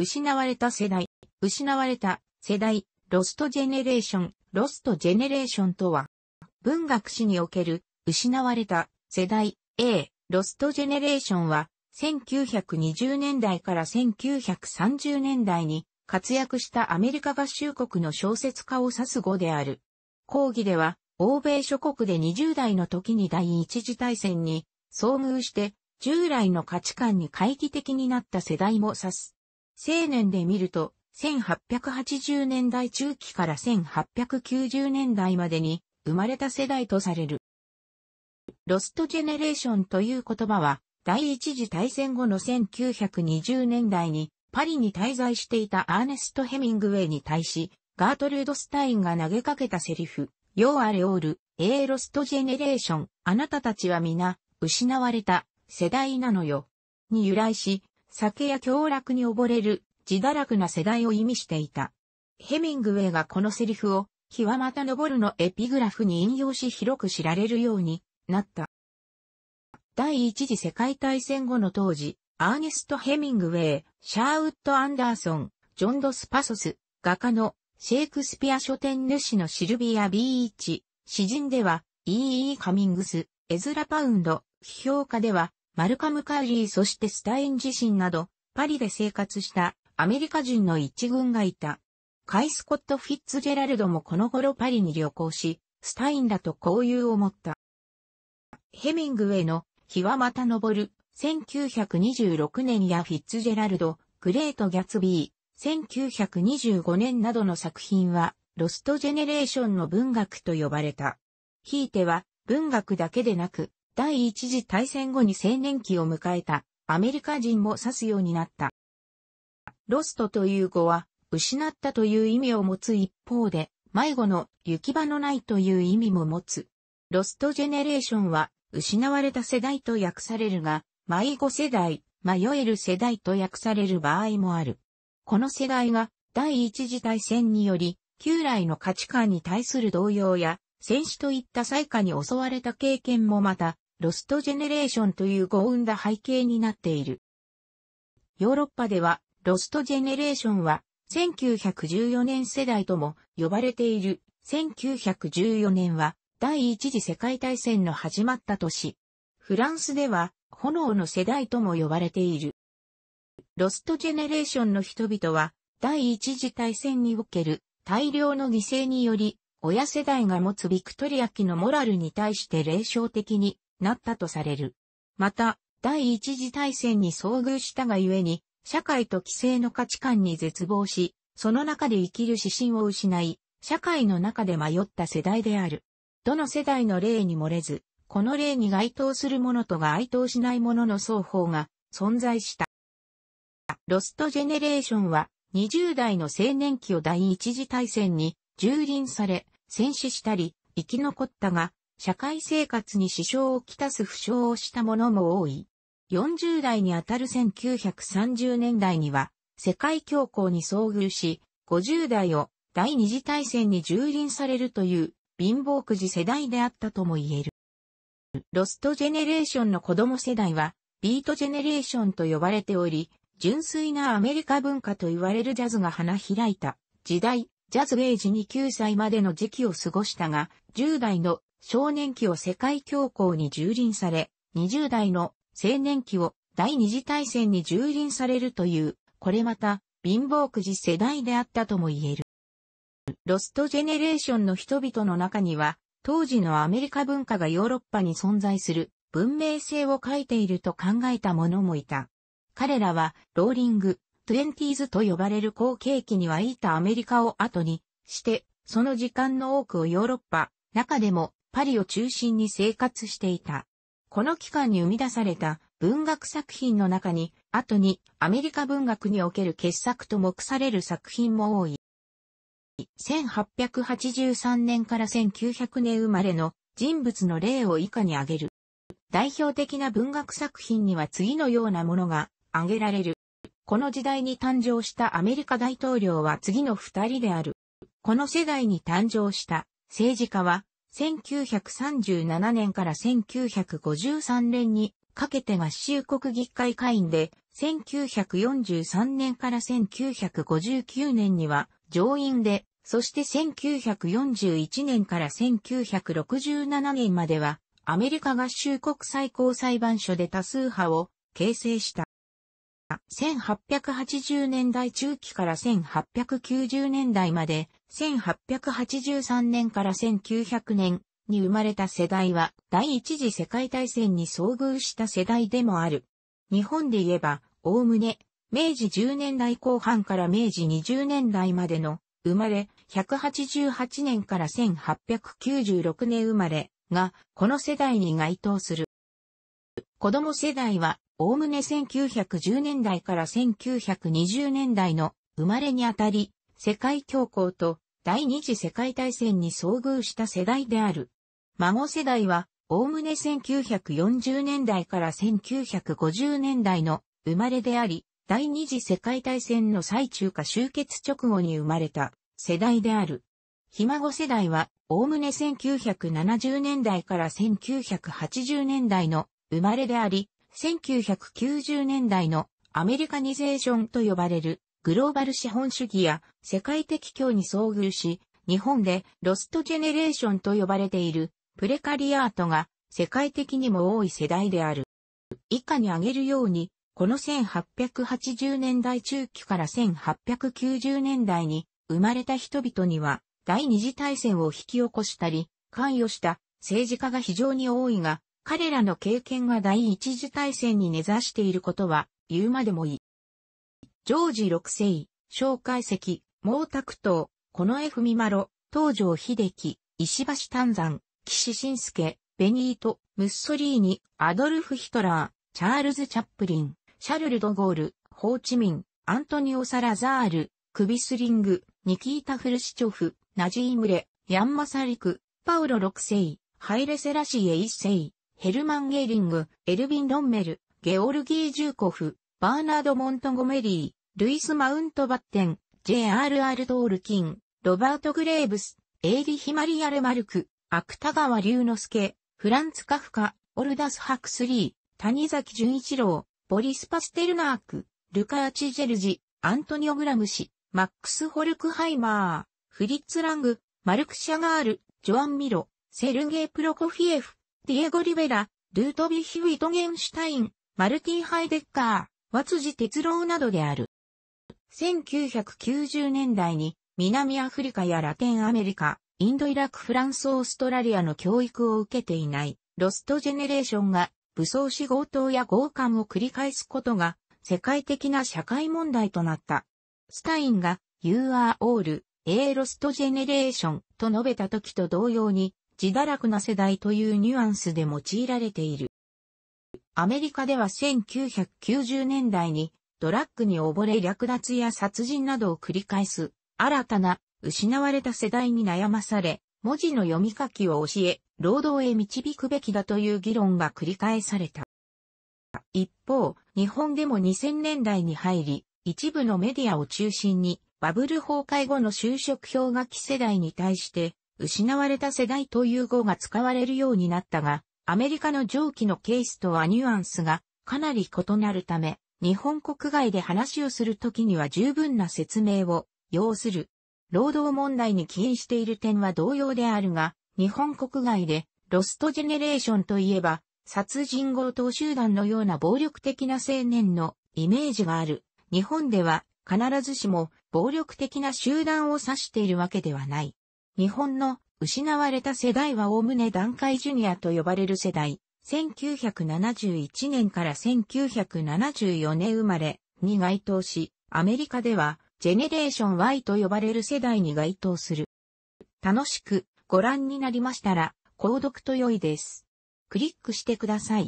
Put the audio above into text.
失われた世代、失われた世代、ロストジェネレーション、ロストジェネレーションとは、文学史における失われた世代 A、ロストジェネレーションは、1920年代から1930年代に活躍したアメリカ合衆国の小説家を指す語である。講義では、欧米諸国で20代の時に第一次大戦に遭遇して、従来の価値観に回帰的になった世代も指す。青年で見ると、1880年代中期から1890年代までに生まれた世代とされる。ロストジェネレーションという言葉は、第一次大戦後の1920年代にパリに滞在していたアーネスト・ヘミングウェイに対し、ガートルード・スタインが投げかけたセリフ、ヨーアレオール、エーロストジェネレーション、あなたたちは皆、失われた、世代なのよ。に由来し、酒や凶楽に溺れる、自堕落な世代を意味していた。ヘミングウェイがこのセリフを、日はまた昇るのエピグラフに引用し広く知られるようになった。第一次世界大戦後の当時、アーネスト・ヘミングウェイ、シャーウッド・アンダーソン、ジョン・ドスパソス、画家のシェイクスピア書店主のシルビア・ビーチ、詩人では、e E. カミングス、エズラ・パウンド、批評家では、マルカム・カーリーそしてスタイン自身など、パリで生活したアメリカ人の一軍がいた。カイ・スコット・フィッツジェラルドもこの頃パリに旅行し、スタインらと交友を持った。ヘミングウェイの日はまた昇る、1926年やフィッツジェラルド、グレート・ギャツビー、1925年などの作品は、ロストジェネレーションの文学と呼ばれた。ひいては、文学だけでなく、第一次大戦後に青年期を迎えたアメリカ人も指すようになった。ロストという語は、失ったという意味を持つ一方で、迷子の行き場のないという意味も持つ。ロストジェネレーションは、失われた世代と訳されるが、迷子世代、迷える世代と訳される場合もある。この世代が第一次大戦により、旧来の価値観に対する動揺や、戦死といった災禍に襲われた経験もまた、ロストジェネレーションという語を生んだ背景になっている。ヨーロッパでは、ロストジェネレーションは、1914年世代とも呼ばれている。1914年は、第一次世界大戦の始まった年。フランスでは、炎の世代とも呼ばれている。ロストジェネレーションの人々は、第一次大戦における大量の犠牲により、親世代が持つビクトリア期のモラルに対して霊障的になったとされる。また、第一次大戦に遭遇したがゆえに、社会と規制の価値観に絶望し、その中で生きる指針を失い、社会の中で迷った世代である。どの世代の例に漏れず、この例に該当するものとが該当しないものの双方が存在した。ロストジェネレーションは20代の青年期を第一次大戦に蹂躙され、戦死したり、生き残ったが、社会生活に支障をきたす負傷をした者も多い。40代にあたる1930年代には、世界恐慌に遭遇し、50代を第二次大戦に蹂躙されるという貧乏くじ世代であったとも言える。ロストジェネレーションの子供世代は、ビートジェネレーションと呼ばれており、純粋なアメリカ文化と言われるジャズが花開いた時代、ジャズエイジに9歳までの時期を過ごしたが、10代の少年期を世界恐慌に蹂躙され、20代の青年期を第二次大戦に蹂躙されるという、これまた貧乏くじ世代であったとも言える。ロストジェネレーションの人々の中には、当時のアメリカ文化がヨーロッパに存在する文明性を書いていると考えた者もいた。彼らは、ローリング、トゥエンティーズと呼ばれる後継期にはイータアメリカを後にして、その時間の多くをヨーロッパ、中でもパリを中心に生活していた。この期間に生み出された文学作品の中に、後にアメリカ文学における傑作と目される作品も多い。1883年から1900年生まれの人物の例を以下に挙げる。代表的な文学作品には次のようなものが挙げられる。この時代に誕生したアメリカ大統領は次の二人である。この世代に誕生した政治家は1937年から1953年にかけて合衆国議会会員で、1943年から1959年には上院で、そして1941年から1967年まではアメリカ合衆国最高裁判所で多数派を形成した。1880年代中期から1890年代まで、1883年から1900年に生まれた世代は、第一次世界大戦に遭遇した世代でもある。日本で言えば、おおむね、明治10年代後半から明治20年代までの、生まれ、188年から1896年生まれが、この世代に該当する。子供世代はおおむね1910年代から1920年代の生まれにあたり、世界恐慌と第二次世界大戦に遭遇した世代である。孫世代は、おおむね1940年代から1950年代の生まれであり、第二次世界大戦の最中か終結直後に生まれた世代である。ひ孫世代は、おおむね1970年代から1980年代の生まれであり、1990年代のアメリカニゼーションと呼ばれるグローバル資本主義や世界的脅に遭遇し、日本でロストジェネレーションと呼ばれているプレカリアートが世界的にも多い世代である。以下に挙げるように、この1880年代中期から1890年代に生まれた人々には第二次大戦を引き起こしたり、関与した政治家が非常に多いが、彼らの経験が第一次大戦に根ざしていることは言うまでもいい。ジョージ六世、蒋介石、毛沢東、近衛文麿、東条秀樹、石橋丹山、岸信介、ベニート、ムッソリーニ、アドルフ・ヒトラー、チャールズ・チャップリン、シャルル・ド・ゴール、ホーチミン、アントニオ・サラザール、クビスリング、ニキータ・フルシチョフ、ナジームレ、ヤンマサリク、パウロ6世、ハイレセラシエ1世、ヘルマン・ゲーリング、エルヴィン・ロンメル、ゲオルギー・ジューコフ、バーナード・モントゴメリー、ルイス・マウント・バッテン、J.R.R. トールキン、ロバート・グレーブス、エイリヒ・マリアル・マルク、芥川龍之介、フランツ・カフカ、オルダス・ハクスリー、谷崎潤一郎、ボリス・パステルナーク、ルカアチ・ジェルジ、アントニオ・グラムシ、マックス・ホルクハイマー、フリッツ・ラング、マルク・シャガール、ジョアン・ミロ、セルゲイ・プロコフィエフ、ディエゴ・リベラ、ルートビヒ・ウィトゲンシュタイン、マルティ・ハイデッカー、ワテツロ郎などである。1990年代に南アフリカやラテンアメリカ、インド・イラク・フランス・オーストラリアの教育を受けていないロストジェネレーションが武装し強盗や強姦を繰り返すことが世界的な社会問題となった。スタインが You are all, a lost generation と述べた時と同様に自堕落な世代というニュアンスで用いられている。アメリカでは1990年代にドラッグに溺れ略奪や殺人などを繰り返す新たな失われた世代に悩まされ、文字の読み書きを教え、労働へ導くべきだという議論が繰り返された。一方、日本でも2000年代に入り、一部のメディアを中心に、バブル崩壊後の就職氷河期世代に対して、失われた世代という語が使われるようになったが、アメリカの上記のケースとはニュアンスがかなり異なるため、日本国外で話をするときには十分な説明を要する。労働問題に起因している点は同様であるが、日本国外でロストジェネレーションといえば、殺人強盗集団のような暴力的な青年のイメージがある。日本では必ずしも暴力的な集団を指しているわけではない。日本の失われた世代はおおむね段階ジュニアと呼ばれる世代。1971年から1974年生まれに該当し、アメリカではジェネレーション Y と呼ばれる世代に該当する。楽しくご覧になりましたら、購読と良いです。クリックしてください。